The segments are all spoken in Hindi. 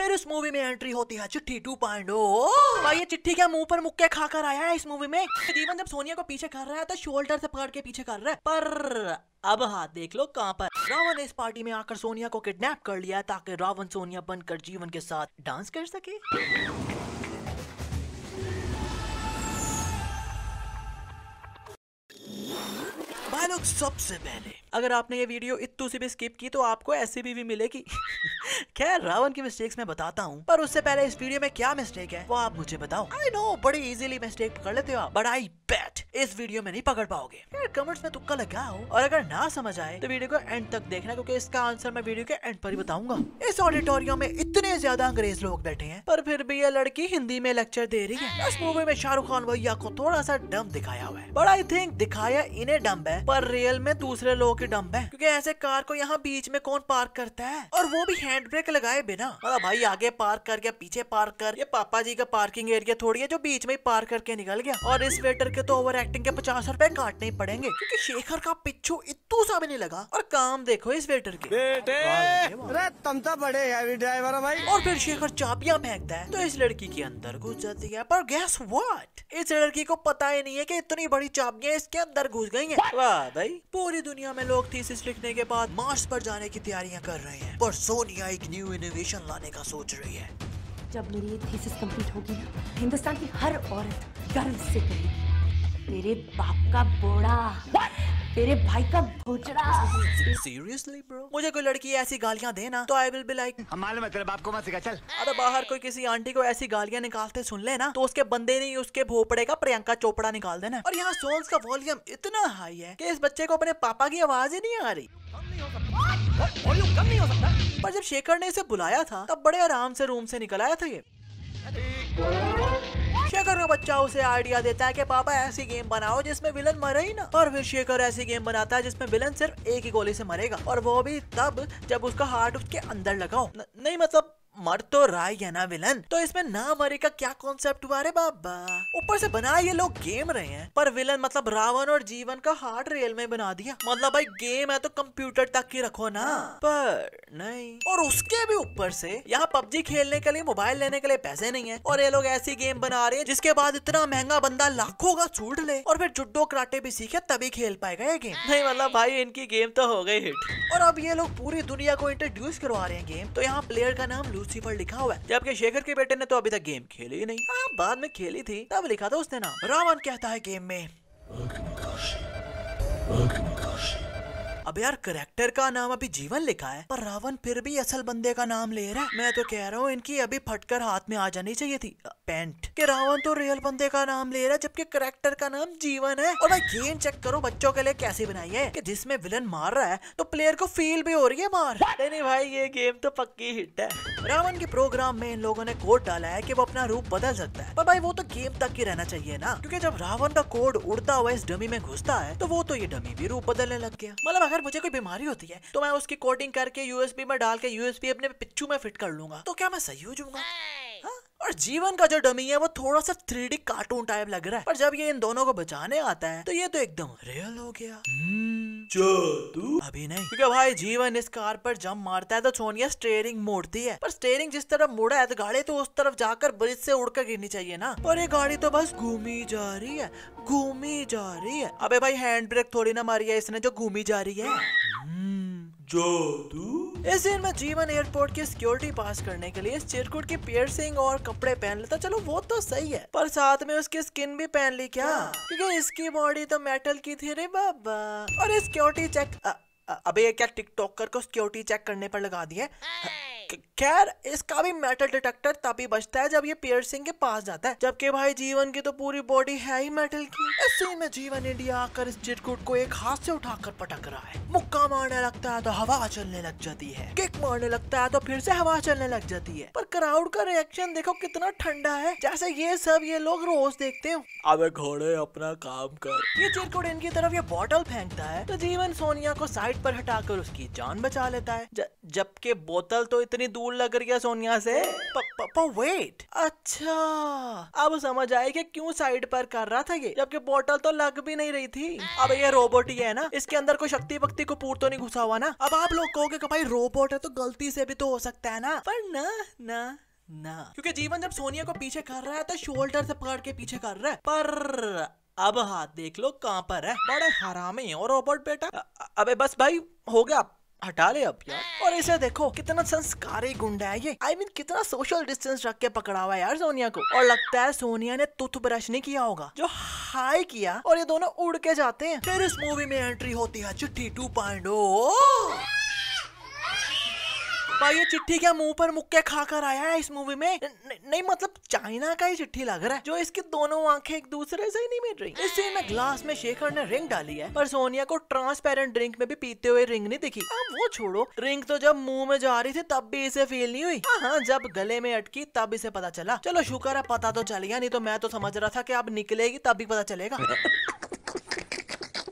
फिर उस मूवी में एंट्री होती है चिट्ठी टू पांडो भाई ये चिट्ठी क्या मुंह पर मुक्के खाकर आया है इस मूवी में जीवन जब सोनिया को पीछे कर रहा है तो शोल्डर से पकड़ के पीछे कर रहा है पर अब हाँ देख लो कहाँ पर रावण ने इस पार्टी में आकर सोनिया को किडनैप कर लिया ताकि रावण सोनिया बनकर जीवन के साथ डांस कर सके लोग सबसे पहले अगर आपने ये वीडियो इतू से भी स्किप की तो आपको ऐसी भी, भी मिलेगी खैर रावण की मिस्टेक्स मैं बताता हूँ पर उससे पहले इस वीडियो में क्या मिस्टेक है वो आप मुझे बताओ आई नो बड़ी इजीली मिस्टेक पकड़ लेते हो आप बट आई बेट इस वीडियो में नहीं पकड़ पाओगे कमेंट्स में तुक्का लगाओ और अगर ना समझ आए तो वीडियो को एंड तक देखना क्योंकि इसका आंसर मैं वीडियो के एंड पर ही बताऊंगा इस ऑडिटोरियम में इतने ज्यादा अंग्रेज लोग बैठे हैं पर फिर भी ये लड़की हिंदी में लेक्चर दे रही है इस मूवी में शाहरुख खान भैया को थोड़ा सा डम दिखाया हुआ है बट आई थिंक दिखाया इन्हें डम्ब है पर कार रियल में दूसरे लोगों की डंप है क्योंकि ऐसे कार को यहाँ बीच में कौन पार्क करता है और वो भी हैंड ब्रेक लगाए बिना अरे भाई आगे पार्क कर या पीछे पार्क कर ये पापा जी का पार्किंग एरिया थोड़ी है जो बीच में ही पार्क करके निकल गया और इस वेटर के तो ओवर एक्टिंग के पचास रूपए काटने ही पड़ेंगे क्योंकि शेखर का पिछू इतू सा भी नहीं लगा और काम देखो इस वेटर के बड़े ड्राइवर भाई और फिर शेखर चाबियां फेंकता है तो इस लड़की के अंदर घुस जाती है पर गैस वॉट इस लड़की को पता ही नहीं है की इतनी बड़ी चाबियाँ इसके अंदर घुस गई है वाह क्या भाई पूरी दुनिया में लोग थीसिस लिखने के बाद मार्स पर जाने की तैयारियां कर रहे हैं पर सोनिया एक न्यू इनोवेशन लाने का सोच रही है जब मेरी थीसिस कंप्लीट होगी ना हिंदुस्तान की हर औरत गर्व से कहेगी मेरे बाप का बोड़ा तेरे भाई का घोचड़ा सीरियसली ब्रो मुझे कोई लड़की ऐसी गालियाँ देना तो आई विल बी लाइक हमारे तेरे बाप को मत सिखा चल अरे बाहर कोई किसी आंटी को ऐसी गालियाँ निकालते सुन ले ना तो उसके बंदे ने उसके भोपड़े का प्रियंका चोपड़ा निकाल देना और यहाँ सोन्स का वॉल्यूम इतना हाई है की इस बच्चे को अपने पापा की आवाज ही नहीं आ रही वॉल्यूम कम नहीं हो सकता पर जब शेखर ने इसे बुलाया था तब बड़े आराम से रूम से निकल आया था ये बच्चा उसे आइडिया देता है कि पापा ऐसी गेम बनाओ जिसमें विलन मरे ही ना और फिर शेखर ऐसी गेम बनाता है जिसमें विलन सिर्फ एक ही गोली से मरेगा और वो भी तब जब उसका हार्ट उसके अंदर लगाओ नहीं मतलब मर तो रहा है ना विलन तो इसमें ना मरे का क्या कॉन्सेप्ट हुआ रे बाबा ऊपर से बना ये लोग गेम रहे हैं पर विलन मतलब रावण और जीवन का हार्ड रियल में बना दिया मतलब भाई गेम है तो कंप्यूटर तक ही रखो ना हाँ। पर नहीं और उसके भी ऊपर से यहाँ पबजी खेलने के लिए मोबाइल लेने के लिए पैसे नहीं है और ये लोग ऐसी गेम बना रहे हैं जिसके बाद इतना महंगा बंदा लाखों का छूट ले और फिर जुड्डो कराटे भी सीखे तभी खेल पाएगा ये गेम नहीं मतलब भाई इनकी गेम तो हो गई हिट और अब ये लोग पूरी दुनिया को इंट्रोड्यूस करवा रहे हैं गेम तो यहाँ प्लेयर का नाम लूस कुर्सी पर लिखा हुआ है जबकि शेखर के बेटे ने तो अभी तक गेम खेली ही नहीं हाँ बाद में खेली थी तब लिखा था उसने नाम रावण कहता है गेम में oh, oh, अब यार करेक्टर का नाम अभी जीवन लिखा है पर रावण फिर भी असल बंदे का नाम ले रहा है मैं तो कह रहा हूँ इनकी अभी फटकर हाथ में आ जानी चाहिए थी पेंट के रावण तो रियल बंदे का नाम ले रहा है जबकि करेक्टर का नाम जीवन है और मैं गेम चेक करो बच्चों के लिए कैसी बनाई है कि जिसमें विलन मार रहा है तो प्लेयर को फील भी हो रही है मार नहीं भाई ये गेम तो पक्की हिट है रावण के प्रोग्राम में इन लोगों ने कोड डाला है कि वो अपना रूप बदल सकता है पर भाई वो तो गेम तक ही रहना चाहिए ना क्योंकि जब रावण का कोड उड़ता हुआ इस डमी में घुसता है तो वो तो ये डमी भी रूप बदलने लग गया मतलब अगर मुझे कोई बीमारी होती है तो मैं उसकी कोटिंग करके यूएसबी में डाल के यूएसबी अपने पिच्चू में फिट कर लूंगा तो क्या मैं सही हो जाऊंगा हाँ? और जीवन का जो डमी है वो थोड़ा सा थ्री कार्टून टाइप लग रहा है पर जब ये इन दोनों को बचाने आता है तो ये तो एकदम रियल हो गया hmm. जादू अभी नहीं क्योंकि भाई जीवन इस कार पर जम मारता है तो सोनिया स्टेयरिंग मोड़ती है पर स्टेयरिंग जिस तरफ मुड़ा है तो गाड़ी तो उस तरफ जाकर ब्रिज से उड़कर गिरनी चाहिए ना और ये गाड़ी तो बस घूमी जा रही है घूमी जा रही है अबे भाई हैंड ब्रेक थोड़ी ना मारी है इसने जो घूमी जा रही है हम्म। जादू इस दिन में जीवन एयरपोर्ट की सिक्योरिटी पास करने के लिए चिरकुट की पियर्सिंग और कपड़े पहन लेता चलो वो तो सही है पर साथ में उसकी स्किन भी पहन ली क्या हाँ। क्योंकि इसकी बॉडी तो मेटल की थी रे बाबा और सिक्योरिटी चेक अबे ये क्या टिकटॉकर को सिक्योरिटी चेक करने पर लगा दिया खैर इसका भी मेटल डिटेक्टर तभी बचता है जब ये सिंह के पास जाता है जबकि भाई जीवन की तो पूरी बॉडी है ही मेटल की इस सीन में जीवन इंडिया आकर इस चिटकुट को एक हाथ से उठाकर पटक रहा है मुक्का मारने लगता है तो हवा चलने लग जाती है किक मारने लगता है तो फिर से हवा चलने लग जाती है पर क्राउड का रिएक्शन देखो कितना ठंडा है जैसे ये सब ये लोग रोज देखते हो अब घोड़े अपना काम कर ये चिटकुट इनकी तरफ ये बॉटल फेंकता है तो जीवन सोनिया को साइड पर हटाकर उसकी जान बचा लेता है जबकि बोतल तो इतनी इतनी दूर लग रही है सोनिया से पापा वेट अच्छा अब समझ आए कि क्यों साइड पर कर रहा था ये जबकि बोतल तो लग भी नहीं रही थी अब ये रोबोट ही है ना इसके अंदर कोई शक्ति भक्ति को पूर तो नहीं घुसा हुआ ना अब आप लोग कहोगे भाई रोबोट है तो गलती से भी तो हो सकता है ना पर न ना ना क्योंकि जीवन जब सोनिया को पीछे कर रहा है तो शोल्डर से पकड़ के पीछे कर रहा है पर अब हाथ देख लो कहाँ पर है बड़े हरामी और रोबोट बेटा अबे बस भाई हो गया हटा ले अब यार और इसे देखो कितना संस्कारी गुंडा है ये आई I मीन mean, कितना सोशल डिस्टेंस रख के पकड़ा हुआ है यार सोनिया को और लगता है सोनिया ने ब्रश नहीं किया होगा जो हाई किया और ये दोनों उड़ के जाते हैं फिर इस मूवी में एंट्री होती है चिट्ठी टू पॉइंट भाई ये चिट्ठी क्या मुंह पर मुक्के खाकर आया है इस मूवी में न, नहीं मतलब चाइना का ही चिट्ठी लग रहा है जो इसकी दोनों आंखें एक दूसरे से ही नहीं मिल रही इस सीन में ग्लास में शेखर ने रिंग डाली है पर सोनिया को ट्रांसपेरेंट ड्रिंक में भी पीते हुए रिंग नहीं दिखी अब वो छोड़ो रिंग तो जब मुंह में जा रही थी तब भी इसे फील नहीं हुई हाँ जब गले में अटकी तब इसे पता चला चलो शुक्र है पता तो चल गया नहीं तो मैं तो समझ रहा था की अब निकलेगी तब भी पता चलेगा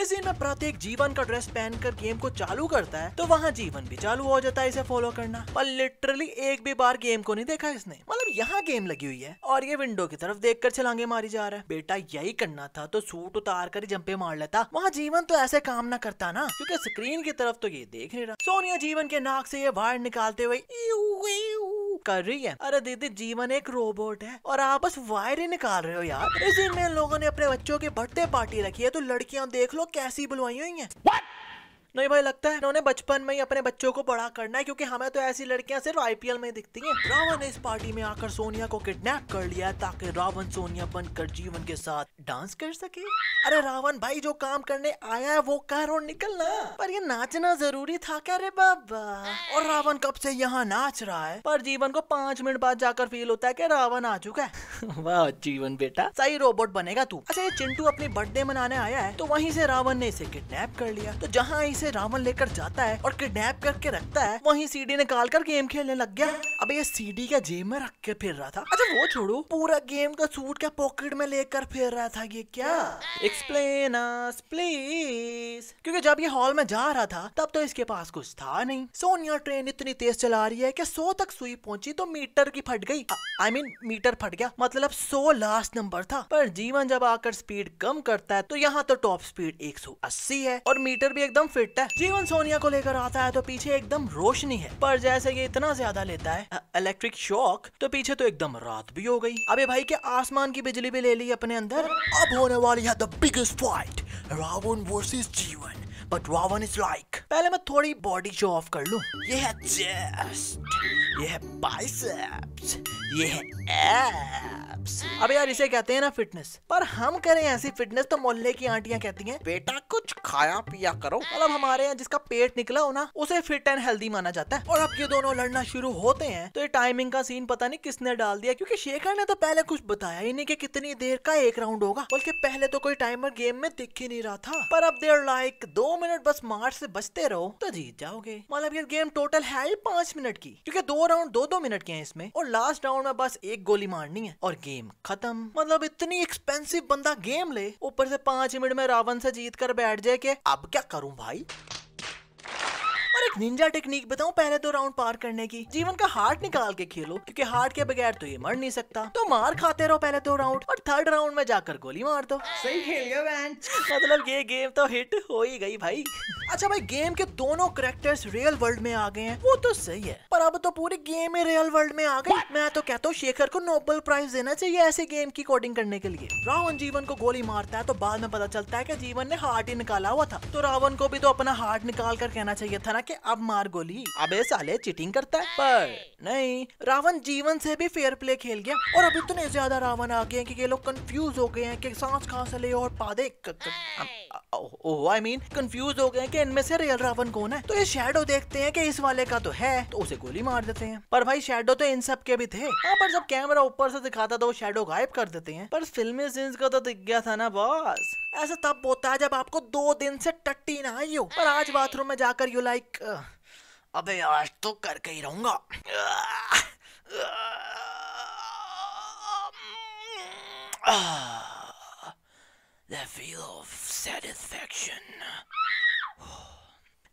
इस सीन में प्रत्येक जीवन का ड्रेस पहनकर गेम को चालू करता है तो वहाँ जीवन भी चालू हो जाता है इसे फॉलो करना पर लिटरली एक भी बार गेम को नहीं देखा इसने मतलब यहाँ गेम लगी हुई है और ये विंडो की तरफ देख कर छलांगे मारी जा रहा है बेटा यही करना था तो सूट उतार कर जंपे मार लेता वहाँ जीवन तो ऐसे काम ना करता ना क्यूँकी स्क्रीन की तरफ तो ये देख नहीं रहा सोनिया जीवन के नाक से ये वायर निकालते हुए कर रही है अरे दीदी जीवन एक रोबोट है और आप बस वायर ही निकाल रहे हो यार इसी में लोगों ने अपने बच्चों की बर्थडे पार्टी रखी है तो लड़कियां देख लो कैसी बुलवाई हुई है What? नहीं भाई लगता है इन्होंने बचपन में ही अपने बच्चों को बड़ा करना है क्योंकि हमें तो ऐसी लड़कियां सिर्फ आईपीएल में दिखती हैं रावण ने इस पार्टी में आकर सोनिया को किडनैप कर लिया है ताकि रावण सोनिया बनकर जीवन के साथ डांस कर सके अरे रावण भाई जो काम करने आया है वो कर और निकलना पर ये नाचना जरूरी था क्या रे बाबा और रावण कब से यहाँ नाच रहा है पर जीवन को पांच मिनट बाद जाकर फील होता है की रावण आ चुका है वाह जीवन बेटा सही रोबोट बनेगा तू अच्छा ये चिंटू अपनी बर्थडे मनाने आया है तो वहीं से रावण ने इसे किडनैप कर लिया तो जहाँ इस जिसे रावण लेकर जाता है और किडनैप करके रखता है वहीं सीडी निकाल कर गेम खेलने लग गया अब ये सीडी क्या जेब में रख के फिर रहा था अच्छा वो छोड़ो पूरा गेम का सूट क्या पॉकेट में लेकर फिर रहा था ये क्या एक्सप्लेन प्लीज क्योंकि जब ये हॉल में जा रहा था तब तो इसके पास कुछ था नहीं सोनिया ट्रेन इतनी तेज चला रही है कि सौ तक सुई पहुंची तो मीटर की फट गई आई मीन मीटर फट गया मतलब सो लास्ट नंबर था पर जीवन जब आकर स्पीड कम करता है तो यहाँ तो टॉप स्पीड 180 है और मीटर भी एकदम फिट है जीवन सोनिया को लेकर आता है तो पीछे एकदम रोशनी है पर जैसे ये इतना ज्यादा लेता है इलेक्ट्रिक शॉक तो पीछे तो एकदम रात भी हो गई अबे भाई के आसमान की बिजली भी ले ली अपने अंदर अब होने वाली है the biggest fight Ravan versus Jeevan but Ravan is like पहले मैं थोड़ी बॉडी शो ऑफ कर लू ये है चेस्ट ये है बाइसेप्स ये है एब्स स्टेप्स अब यार इसे कहते हैं ना फिटनेस पर हम करें ऐसी फिटनेस तो मोहल्ले की आंटियां कहती हैं बेटा कुछ खाया पिया करो मतलब हमारे यहाँ जिसका पेट निकला हो ना उसे फिट एंड हेल्दी माना जाता है और अब ये दोनों लड़ना शुरू होते हैं तो ये टाइमिंग का सीन पता नहीं किसने डाल दिया क्योंकि शेखर ने तो पहले कुछ बताया ही नहीं की कितनी देर का एक राउंड होगा बल्कि पहले तो कोई टाइमर गेम में दिख ही नहीं रहा था पर अब देर लाइक दो मिनट बस मार्च से बचते रहो तो जीत जाओगे मतलब ये गेम टोटल है ही पांच मिनट की क्योंकि दो राउंड दो दो मिनट के हैं इसमें और लास्ट राउंड में बस एक गोली मारनी है और गेम गेम खत्म मतलब इतनी एक्सपेंसिव बंदा गेम ले ऊपर से पांच मिनट में रावण से जीत कर बैठ जाए कि अब क्या करूं भाई निंजा टेक्निक बताऊं पहले दो तो राउंड पार करने की जीवन का हार्ट निकाल के खेलो क्योंकि हार्ट के बगैर तो ये मर नहीं सकता तो मार खाते रहो पहले दो तो राउंड और थर्ड राउंड में जाकर गोली मार दो सही खेल गया मतलब ये गेम तो हिट हो ही गई भाई अच्छा भाई गेम के दोनों करेक्टर्स रियल वर्ल्ड में आ गए हैं वो तो सही है पर अब तो पूरी गेम ही रियल वर्ल्ड में आ गई मैं तो कहता हूँ शेखर को नोबल प्राइज देना चाहिए ऐसे गेम की कोडिंग करने के लिए रावण जीवन को गोली मारता है तो बाद में पता चलता है की जीवन ने हार्ट ही निकाला हुआ था तो रावण को भी तो अपना हार्ट निकाल कर कहना चाहिए था ना की अब मार गोली अबे साले चीटिंग करता है पर नहीं रावण जीवन से भी फेयर प्ले खेल गया और अब इतने ज्यादा रावण आ गए कि ये लोग कंफ्यूज हो गए हैं कि सांस कहाँ से ले और पादे आई मीन कंफ्यूज हो गए कि इनमें से रियल रावण कौन है तो ये शेडो देखते हैं कि इस वाले का तो है तो उसे गोली मार देते हैं पर भाई शेडो तो इन सब के भी थे हाँ पर जब कैमरा ऊपर से दिखाता तो वो शेडो गायब कर देते हैं पर फिल्मी सीन्स का तो दिख गया था ना बॉस ऐसा तब होता है जब आपको दो दिन से टट्टी ना आई हो पर आज बाथरूम में जाकर यू लाइक uh, अबे आज तो करके ही रहूंगा The feel of satisfaction.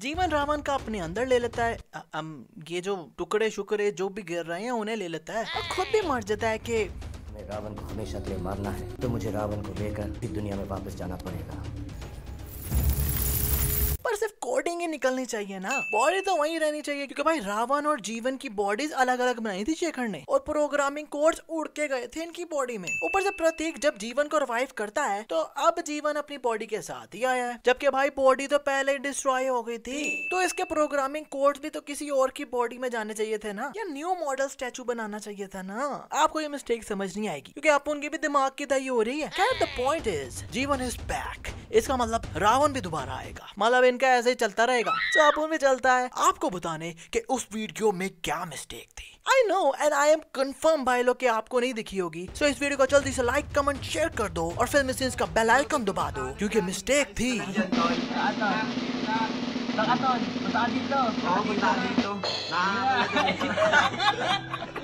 जीवन रावण का अपने अंदर ले लेता है आ, आ, ये जो टुकड़े शुकड़े जो भी गिर रहे हैं उन्हें ले लेता है और खुद भी मर जाता है कि हमें रावण को हमेशा के लिए मारना है तो मुझे रावण को लेकर इस दुनिया में वापस जाना पड़ेगा कोडिंग ही निकलनी चाहिए ना बॉडी तो वही रहनी चाहिए क्योंकि भाई रावण और जीवन की बॉडीज अलग अलग बनाई थी शेखर ने और प्रोग्रामिंग कोड्स उड़ के गए थे इनकी बॉडी में ऊपर से प्रतीक जब जीवन को रिवाइव करता है तो अब जीवन अपनी बॉडी के साथ ही आया है जबकि भाई बॉडी तो पहले ही डिस्ट्रॉय हो गई थी तो इसके प्रोग्रामिंग कोड्स भी तो किसी और की बॉडी में जाने चाहिए थे ना या न्यू मॉडल स्टैचू बनाना चाहिए था ना आपको ये मिस्टेक समझ नहीं आएगी क्योंकि आप उनकी भी दिमाग की दही हो रही है the point is Jeevan is back इसका मतलब रावण भी दोबारा आएगा मतलब इनका ऐसे ही चलता रहेगा साबुन भी चलता है आपको बताने कि उस वीडियो में क्या मिस्टेक थी I know and I am confirm भाई लोग कि आपको नहीं दिखी होगी सो so, इस वीडियो को जल्दी से लाइक कमेंट शेयर कर दो और फिल्म सीन्स का बेल आइकन दबा दो क्योंकि मिस्टेक थी बता दी हाँ, तो बता हाँ, दी तो